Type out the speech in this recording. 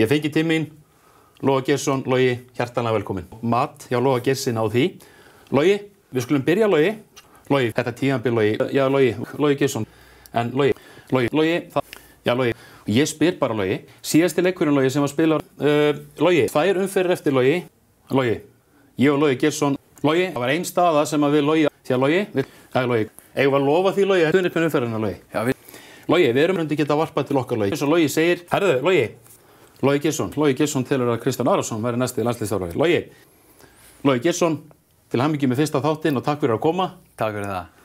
Ég fengi tímin, Lóa Gersson, Lógi, hjartanlega velkomin. Matt, já Lóa Gersson á því. Lógi, við skulum byrja Lógi. Lógi, þetta tíðanbyrj Lógi. Já Lógi, Lógi Gersson. En Lógi, Lógi, Lógi, það, já Lógi. Ég spyr bara Lógi. Síðasti leikurinn Lógi sem að spila, uh, Lógi, þær umferir eftir Lógi. Lógi, ég og Lógi Gersson, Lógi, það var einn staða sem að við Lógi, því að Lógi, við, það er Lógi. Eða var lofa því Lógi, það er hundið pennumferðina Lógi. Já, við, Lógi, við erum hundi geta varpað til okkar Lógi. Þess að Lógi segir, herðu, Lógi, Lógi Gesson, Lógi Gesson telur að Kristján Arason verði næsti landslýstjárfari. Lógi, Lógi Gesson, til hamingi með fyrsta þáttinn og takk fyrir að koma. Takk fyrir það.